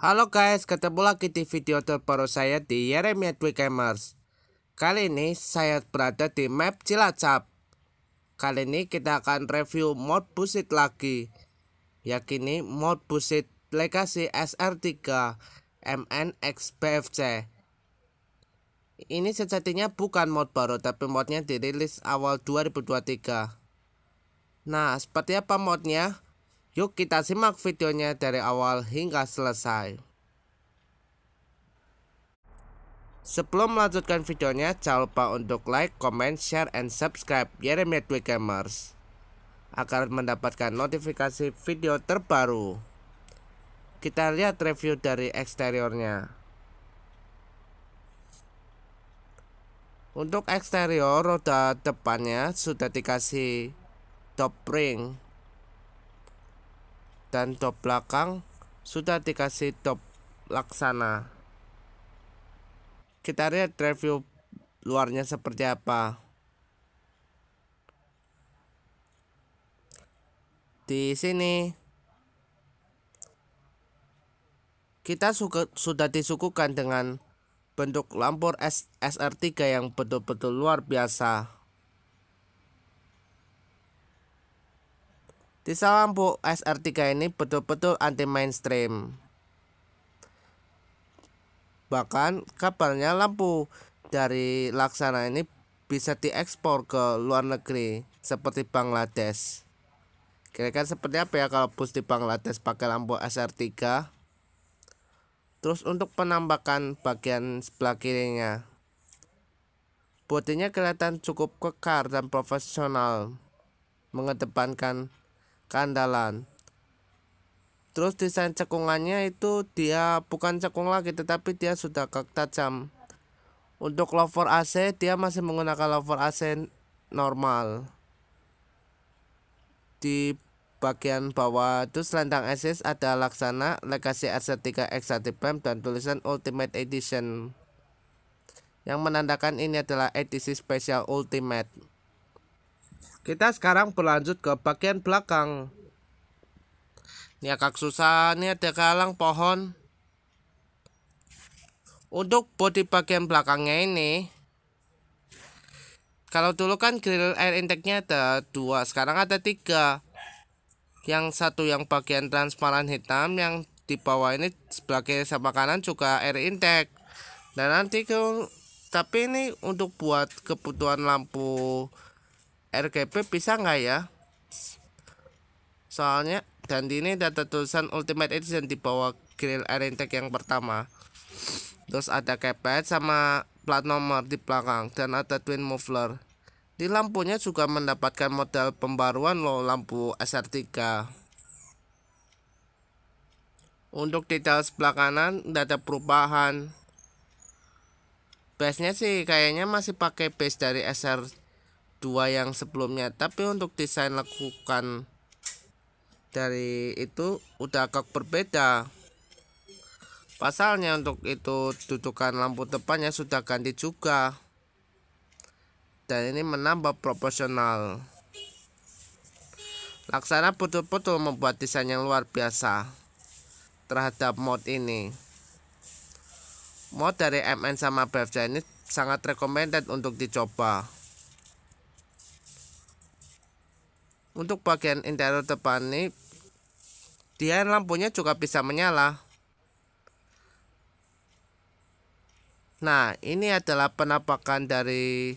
Halo guys, ketemu lagi di video terbaru saya di Yeremia Twig Gamers. Kali ini saya berada di map Cilacap. Kali ini kita akan review mod busit lagi. Yakini mod busit Legacy SR3 MNX PFC. Ini sejatinya bukan mod baru tapi modnya dirilis awal 2023. Nah, seperti apa modnya? Yuk kita simak videonya dari awal hingga selesai. Sebelum melanjutkan videonya, jangan lupa untuk like, comment, share, and subscribe Yeremia Dwi Gamers agar mendapatkan notifikasi video terbaru. Kita lihat review dari eksteriornya. Untuk eksterior roda depannya sudah dikasih top ring dan top belakang sudah dikasih top laksana. Kita lihat review luarnya seperti apa. Di sini kita suka, sudah disuguhkan dengan bentuk lampor SR3 yang betul-betul luar biasa. di lampu SR3 ini betul-betul anti mainstream bahkan kapalnya lampu dari laksana ini bisa diekspor ke luar negeri seperti Bangladesh kira-kira seperti apa ya kalau bus di Bangladesh pakai lampu SR3 terus untuk penambakan bagian sebelah kirinya bodinya kelihatan cukup kekar dan profesional mengedepankan Kandalan terus desain cekungannya itu dia bukan cekung lagi tetapi dia sudah kek tajam untuk lover AC dia masih menggunakan lover AC normal di bagian bawah itu selendang SS ada laksana Legacy RC3 Exatiplem dan tulisan Ultimate Edition yang menandakan ini adalah edisi spesial Ultimate kita sekarang berlanjut ke bagian belakang. Ini agak susah, ini ada kalang pohon. Untuk bodi bagian belakangnya ini, kalau dulu kan grill air intake-nya ada dua, sekarang ada tiga. Yang satu yang bagian transparan hitam, yang di bawah ini sebagai sebelah kanan juga air intake. Dan nanti ke, tapi ini untuk buat kebutuhan lampu RGB bisa nggak ya soalnya dan ini data tulisan Ultimate Edition di bawah grill Arintek yang pertama terus ada keypad sama plat nomor di belakang dan ada twin muffler di lampunya juga mendapatkan model pembaruan loh lampu SR3 untuk detail sebelah kanan tidak ada perubahan base nya sih kayaknya masih pakai base dari SR dua yang sebelumnya tapi untuk desain lakukan dari itu udah agak berbeda pasalnya untuk itu dudukan lampu depannya sudah ganti juga dan ini menambah proporsional Laksana betul-betul membuat desain yang luar biasa terhadap mod ini. Mod dari MN sama BFJ ini sangat recommended untuk dicoba. Untuk bagian interior depan ini dia lampunya juga bisa menyala. Nah, ini adalah penampakan dari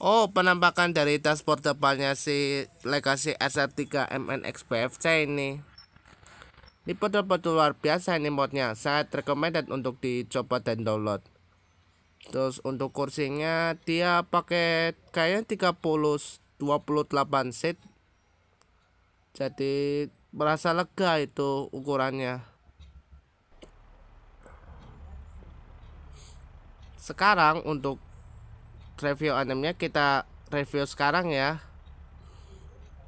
Oh, penampakan dari dashboard depannya si Legacy SR3 MNX BFC ini. Ini betul-betul luar biasa ini modnya. Sangat recommended untuk dicoba dan download. Terus untuk kursinya dia pakai kayaknya 30 28 set jadi merasa lega itu ukurannya sekarang untuk review animnya kita review sekarang ya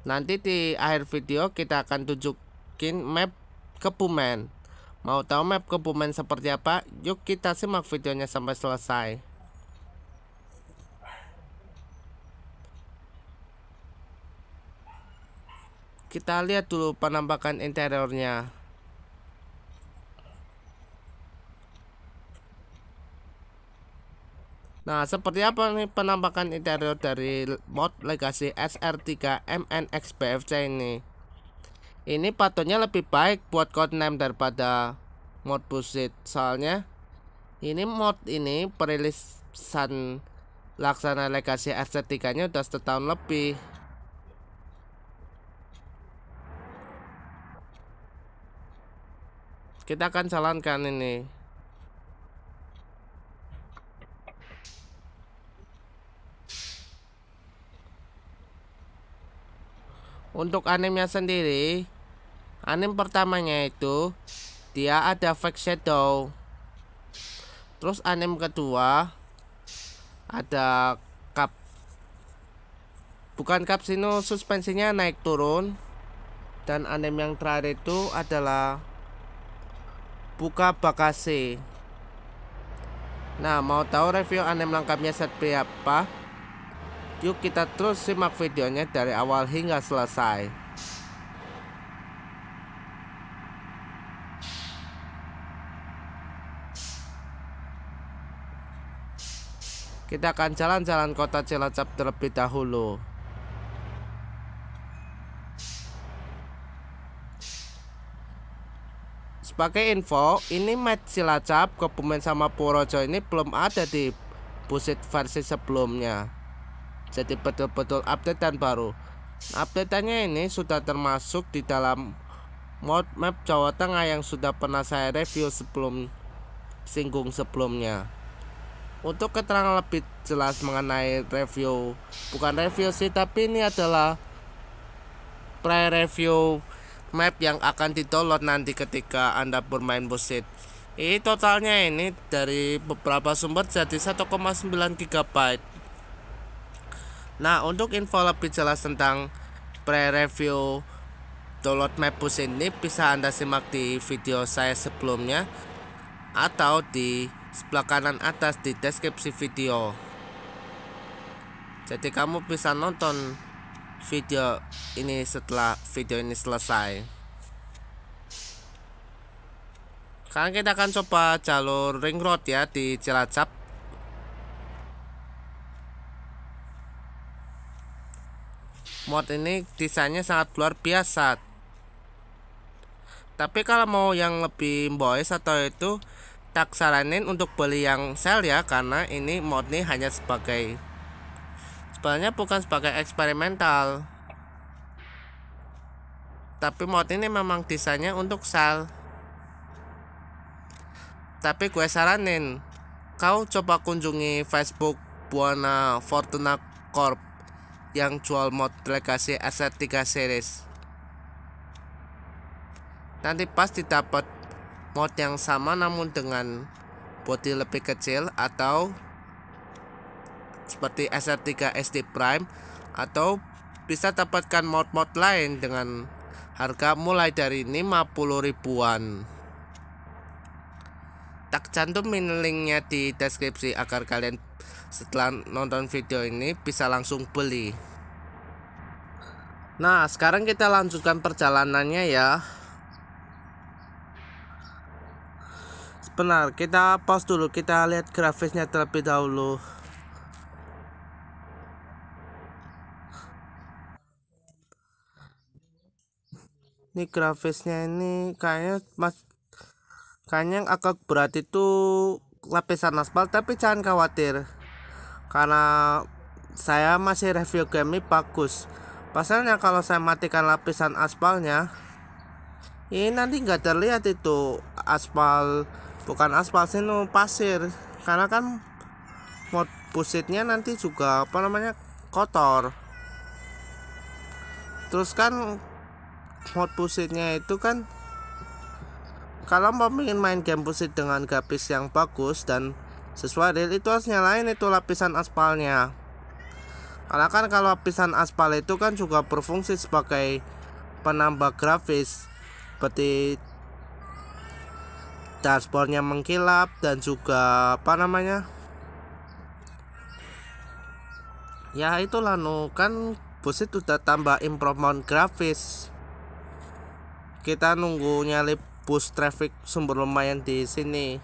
nanti di akhir video kita akan tunjukin map kebumen mau tahu map kebumen seperti apa yuk kita simak videonya sampai selesai kita lihat dulu penampakan interiornya Nah, seperti apa nih penampakan interior dari mod Legacy SR3 MNX BFC ini? Ini patutnya lebih baik buat codename daripada mod Busit. Soalnya ini mod ini perilisan laksana Legacy SR3-nya udah setahun lebih. Kita akan jalankan ini. Untuk animnya sendiri, anim pertamanya itu dia ada fake shadow. Terus anim kedua ada cup. Bukan cup sino suspensinya naik turun dan anim yang terakhir itu adalah Buka bakasi. Nah, mau tahu review anem lengkapnya seperti apa? Yuk kita terus simak videonya dari awal hingga selesai. Kita akan jalan-jalan kota Cilacap terlebih dahulu. Sebagai info, ini match Cilacap Kebumen sama Purworejo ini belum ada di busit versi sebelumnya. Jadi betul-betul update dan baru. update update-nya ini sudah termasuk di dalam mod map Jawa Tengah yang sudah pernah saya review sebelum singgung sebelumnya. Untuk keterangan lebih jelas mengenai review, bukan review sih, tapi ini adalah pre-review map yang akan didownload nanti ketika Anda bermain Bosit. Ini totalnya ini dari beberapa sumber jadi 1,9 GB. Nah, untuk info lebih jelas tentang pre-review download map bus ini bisa Anda simak di video saya sebelumnya atau di sebelah kanan atas di deskripsi video. Jadi kamu bisa nonton video ini setelah video ini selesai sekarang kita akan coba jalur ring road ya di Cilacap mod ini desainnya sangat luar biasa tapi kalau mau yang lebih boys atau itu tak saranin untuk beli yang sel ya karena ini mod ini hanya sebagai sebenarnya bukan sebagai eksperimental tapi mod ini memang desainnya untuk sel tapi gue saranin kau coba kunjungi Facebook Buana Fortuna Corp yang jual mod Legacy Asset 3 series nanti pasti dapat mod yang sama namun dengan body lebih kecil atau seperti SR3 SD Prime atau bisa dapatkan mod-mod lain dengan harga mulai dari 50 ribuan tak cantumin linknya di deskripsi agar kalian setelah nonton video ini bisa langsung beli nah sekarang kita lanjutkan perjalanannya ya benar kita pause dulu kita lihat grafisnya terlebih dahulu ini grafisnya ini kayaknya mas kayaknya yang agak berat itu lapisan aspal tapi jangan khawatir karena saya masih review game ini bagus pasalnya kalau saya matikan lapisan aspalnya ini nanti nggak terlihat itu aspal bukan aspal sih no, pasir karena kan mod pusitnya nanti juga apa namanya kotor terus kan mod pusitnya itu kan kalau ingin main game pusit dengan grafis yang bagus dan sesuai real itu harus nyalain itu lapisan aspalnya karena kan kalau lapisan aspal itu kan juga berfungsi sebagai penambah grafis seperti dashboardnya mengkilap dan juga apa namanya ya itulah no kan pusit udah tambah improvement grafis kita nunggu nyalip bus traffic sumber lumayan di sini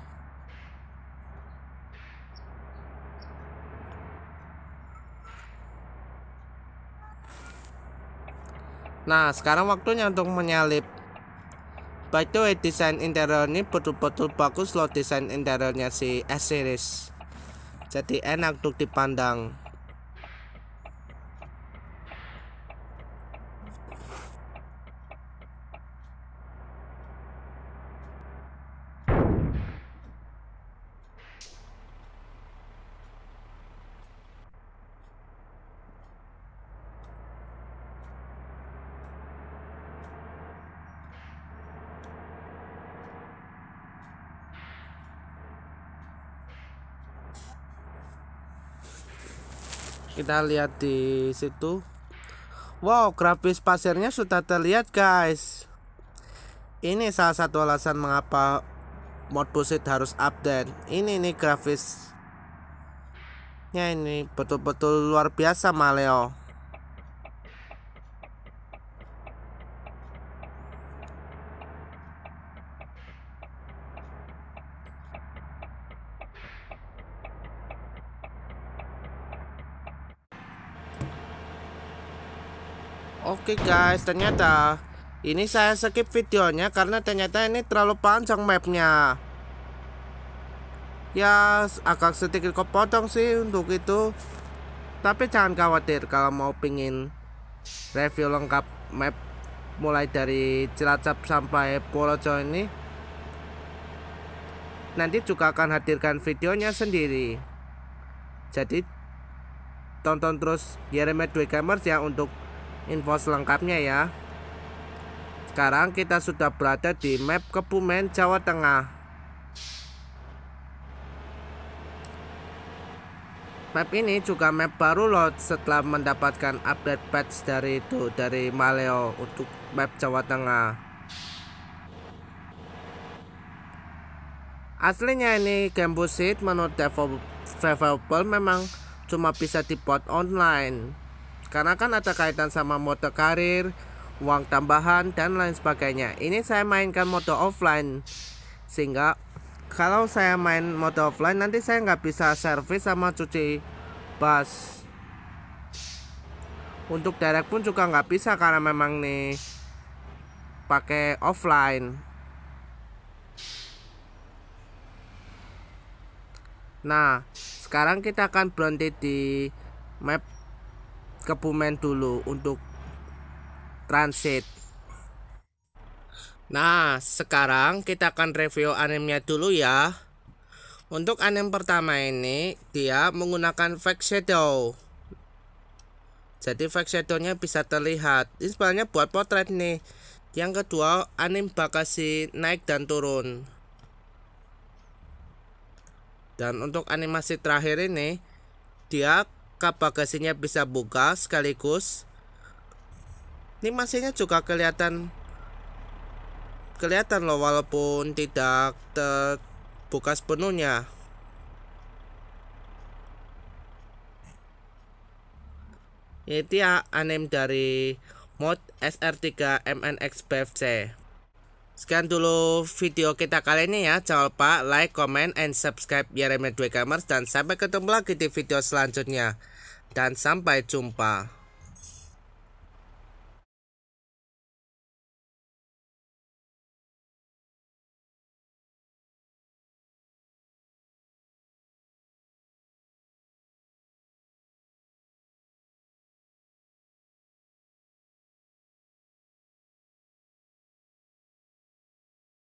Nah sekarang waktunya untuk menyalip By the way desain interior ini betul-betul bagus loh desain interiornya si S-Series Jadi enak untuk dipandang kita lihat di situ wow grafis pasirnya sudah terlihat guys ini salah satu alasan mengapa mod Modbusit harus update ini nih grafisnya ini betul-betul luar biasa Maleo Oke okay guys, ternyata ini saya skip videonya karena ternyata ini terlalu panjang mapnya. Ya, agak sedikit kepotong sih untuk itu. Tapi jangan khawatir kalau mau pingin review lengkap map mulai dari Cilacap sampai Purworejo ini. Nanti juga akan hadirkan videonya sendiri. Jadi tonton terus Yeremet Dwi Gamers ya untuk info selengkapnya ya. Sekarang kita sudah berada di map Kebumen, Jawa Tengah. Map ini juga map baru loh setelah mendapatkan update patch dari itu dari Maleo untuk map Jawa Tengah. Aslinya ini game busit menurut developer memang cuma bisa dipot online. Karena kan ada kaitan sama mode karir, uang tambahan dan lain sebagainya. Ini saya mainkan mode offline sehingga kalau saya main mode offline nanti saya nggak bisa servis sama cuci bus. Untuk direct pun juga nggak bisa karena memang nih pakai offline. Nah, sekarang kita akan berhenti di map ke dulu untuk transit. Nah, sekarang kita akan review animnya dulu ya. Untuk anim pertama ini, dia menggunakan fake shadow. Jadi fake shadownya bisa terlihat. Ini sebenarnya buat potret nih. Yang kedua, anim bakasi naik dan turun. Dan untuk animasi terakhir ini, dia maka bagasinya bisa buka sekaligus ini masihnya juga kelihatan kelihatan loh walaupun tidak terbuka sepenuhnya Ini dia anem dari mod SR3 MNX BFC Sekian dulu video kita kali ini ya. Jangan lupa like, comment, and subscribe Yeremia 2 Gamers. Dan sampai ketemu lagi di video selanjutnya. Dan sampai jumpa.